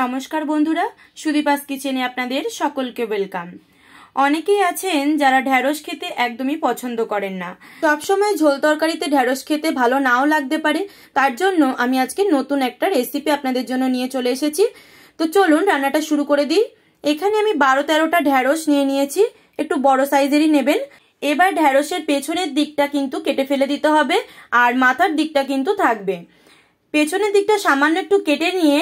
নমস্কার বন্ধুরা সুদীপাস কিচেনে আপনাদের সকলকে ওয়েলকাম অনেকেই আছেন যারা ঢ্যাঁড়স খেতে একদমই পছন্দ করেন না সবসময় ঝোল তরকারিতে ঢ্যাঁড়স খেতে ভালো নাও লাগতে পারে তার জন্য আমি আজকে নতুন একটা রেসিপি আপনাদের জন্য নিয়ে চলে এসেছি তো চলুন রান্নাটা শুরু করে দিই এখানে আমি বারো তেরোটা ঢ্যাঁড়স নিয়ে নিয়েছি একটু বড় সাইজেরই নেবেন এবার ঢ্যাঁড়সের পেছনের দিকটা কিন্তু কেটে ফেলে দিতে হবে আর মাথার দিকটা কিন্তু থাকবে পেছনের দিকটা সামান্য একটু কেটে নিয়ে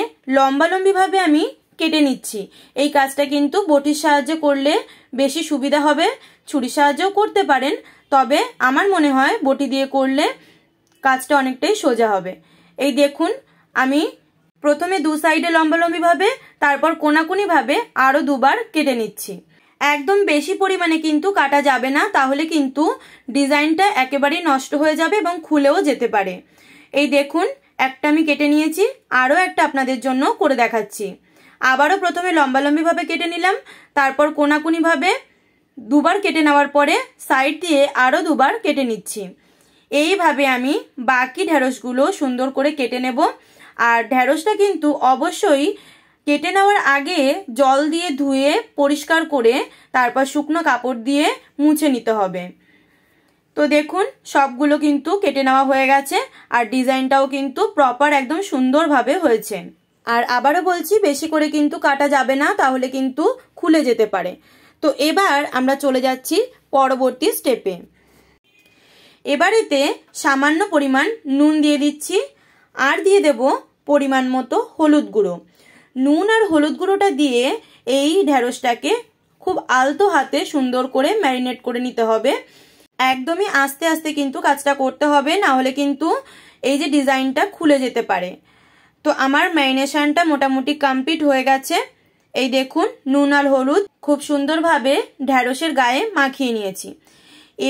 ভাবে আমি কেটে নিচ্ছি এই কাজটা কিন্তু বটির সাহায্যে করলে বেশি সুবিধা হবে ছুরির সাহায্যেও করতে পারেন তবে আমার মনে হয় বটি দিয়ে করলে কাজটা অনেকটাই সোজা হবে এই দেখুন আমি প্রথমে দু সাইডে লম্বালম্বিভাবে তারপর কোনাকুনিভাবে আরও দুবার কেটে নিচ্ছি একদম বেশি পরিমাণে কিন্তু কাটা যাবে না তাহলে কিন্তু ডিজাইনটা একেবারেই নষ্ট হয়ে যাবে এবং খুলেও যেতে পারে এই দেখুন একটা আমি কেটে নিয়েছি আরও একটা আপনাদের জন্য করে দেখাচ্ছি আবারও প্রথমে লম্বালম্বিভাবে কেটে নিলাম তারপর কোনাকুনিভাবে দুবার কেটে নেওয়ার পরে সাইড দিয়ে আরও দুবার কেটে নিচ্ছি এইভাবে আমি বাকি ঢেঁড়সগুলো সুন্দর করে কেটে নেব আর ঢেঁড়সটা কিন্তু অবশ্যই কেটে নেওয়ার আগে জল দিয়ে ধুয়ে পরিষ্কার করে তারপর শুকনো কাপড় দিয়ে মুছে নিতে হবে তো দেখুন সবগুলো কিন্তু কেটে নেওয়া হয়ে গেছে আর ডিজাইনটাও কিন্তু প্রপার একদম সুন্দরভাবে হয়েছে আর আবারও বলছি বেশি করে কিন্তু কাটা যাবে না তাহলে কিন্তু খুলে যেতে পারে তো এবার আমরা চলে যাচ্ছি পরবর্তী স্টেপে এবারেতে সামান্য পরিমাণ নুন দিয়ে দিচ্ছি আর দিয়ে দেব পরিমাণ মতো হলুদ গুঁড়ো নুন আর হলুদ গুঁড়োটা দিয়ে এই ঢ্যাঁড়সটাকে খুব আলতো হাতে সুন্দর করে ম্যারিনেট করে নিতে হবে একদমই আস্তে আস্তে কিন্তু কাজটা করতে হবে না হলে কিন্তু এই যে ডিজাইনটা খুলে যেতে পারে তো আমার ম্যারিনেশনটা মোটামুটি কমপ্লিট হয়ে গেছে এই দেখুন নুন আর হলুদ খুব সুন্দরভাবে ঢ্যাঁড়সের গায়ে মাখিয়ে নিয়েছি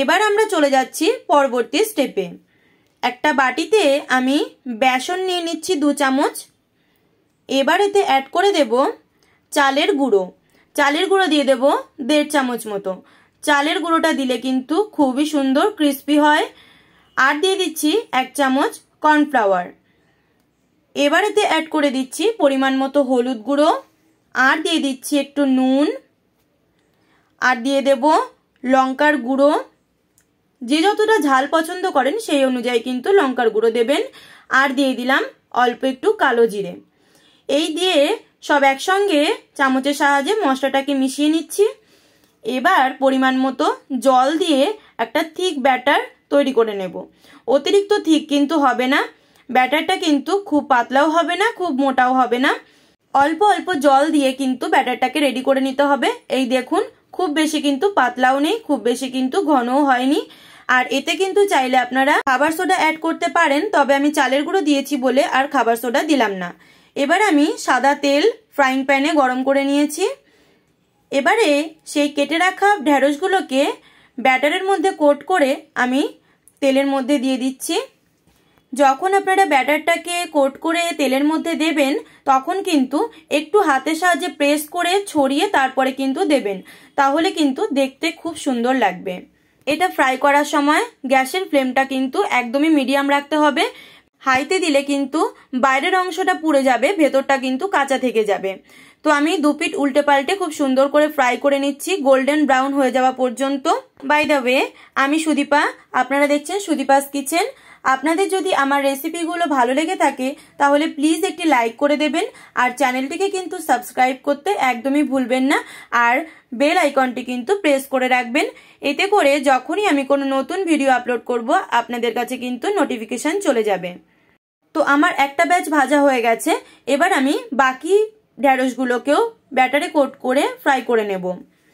এবার আমরা চলে যাচ্ছি পরবর্তী স্টেপে একটা বাটিতে আমি বেসন নিয়ে নিচ্ছি দু চামচ এবার এতে অ্যাড করে দেব চালের গুঁড়ো চালের গুঁড়ো দিয়ে দেব দেড় চামচ মতো চালের গুঁড়োটা দিলে কিন্তু খুবই সুন্দর ক্রিস্পি হয় আর দিয়ে দিচ্ছি এক চামচ কর্নফ্লাওয়ার এবারেতে অ্যাড করে দিচ্ছি পরিমাণ মতো হলুদ গুঁড়ো আর দিয়ে দিচ্ছি একটু নুন আর দিয়ে দেব লঙ্কার গুঁড়ো যে যতটা ঝাল পছন্দ করেন সেই অনুযায়ী কিন্তু লঙ্কার গুঁড়ো দেবেন আর দিয়ে দিলাম অল্প একটু কালো জিরে এই দিয়ে সব একসঙ্গে চামচের সাহায্যে মশলাটাকে মিশিয়ে নিচ্ছি এবার পরিমাণ মতো জল দিয়ে একটা থিক ব্যাটার তৈরি করে নেব অতিরিক্ত থিক কিন্তু হবে না ব্যাটারটা কিন্তু খুব পাতলাও হবে না খুব মোটাও হবে না অল্প অল্প জল দিয়ে কিন্তু ব্যাটারটাকে রেডি করে নিতে হবে এই দেখুন খুব বেশি কিন্তু পাতলাও নেই খুব বেশি কিন্তু ঘনও হয়নি আর এতে কিন্তু চাইলে আপনারা খাবার সোডা অ্যাড করতে পারেন তবে আমি চালের গুঁড়ো দিয়েছি বলে আর খাবার সোডা দিলাম না এবার আমি সাদা তেল ফ্রাইং প্যানে গরম করে নিয়েছি এবারে সেই কেটে রাখা ঢ্যাঁড়সগুলোকে ব্যাটারের মধ্যে কোট করে আমি তেলের মধ্যে দিয়ে দিচ্ছি যখন আপনারা ব্যাটারটাকে কোট করে তেলের মধ্যে দেবেন তখন কিন্তু একটু হাতের সাহায্যে প্রেস করে ছড়িয়ে তারপরে কিন্তু দেবেন তাহলে কিন্তু দেখতে খুব সুন্দর লাগবে এটা ফ্রাই করার সময় গ্যাসের ফ্লেমটা কিন্তু একদমই মিডিয়াম রাখতে হবে হাইতে দিলে কিন্তু বাইরের অংশটা পুড়ে যাবে ভেতরটা কিন্তু কাঁচা থেকে যাবে তো আমি দুপিট উল্টে পাল্টে খুব সুন্দর করে ফ্রাই করে নিচ্ছি গোল্ডেন ব্রাউন হয়ে যাওয়া পর্যন্ত বাই দ্য ওয়ে আমি সুদীপা আপনারা দেখছেন সুদীপাস কিচেন আপনাদের যদি আমার রেসিপিগুলো ভালো লেগে থাকে তাহলে প্লিজ একটি লাইক করে দেবেন আর চ্যানেলটিকে কিন্তু সাবস্ক্রাইব করতে একদমই ভুলবেন না আর বেল আইকনটি কিন্তু প্রেস করে রাখবেন এতে করে যখনই আমি কোনো নতুন ভিডিও আপলোড করব আপনাদের কাছে কিন্তু নোটিফিকেশান চলে যাবে তো আমার একটা ব্যাচ ভাজা হয়ে গেছে এবার আমি বাকি ঢ্যাঁড়সগুলোকেও ব্যাটারে কোট করে ফ্রাই করে নেব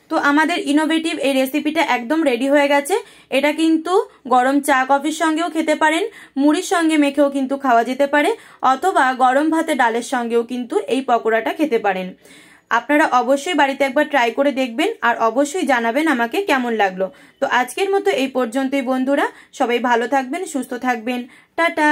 তো আমাদের ইনোভেটিভ এই রেসিপিটা একদম রেডি হয়ে গেছে এটা কিন্তু গরম চা কফির সঙ্গেও খেতে পারেন মুড়ির সঙ্গে মেখেও কিন্তু খাওয়া যেতে পারে অথবা গরম ভাতে ডালের সঙ্গেও কিন্তু এই পকোড়াটা খেতে পারেন আপনারা অবশ্যই বাড়িতে একবার ট্রাই করে দেখবেন আর অবশ্যই জানাবেন আমাকে কেমন লাগলো তো আজকের মতো এই পর্যন্তই বন্ধুরা সবাই ভালো থাকবেন সুস্থ থাকবেন টাটা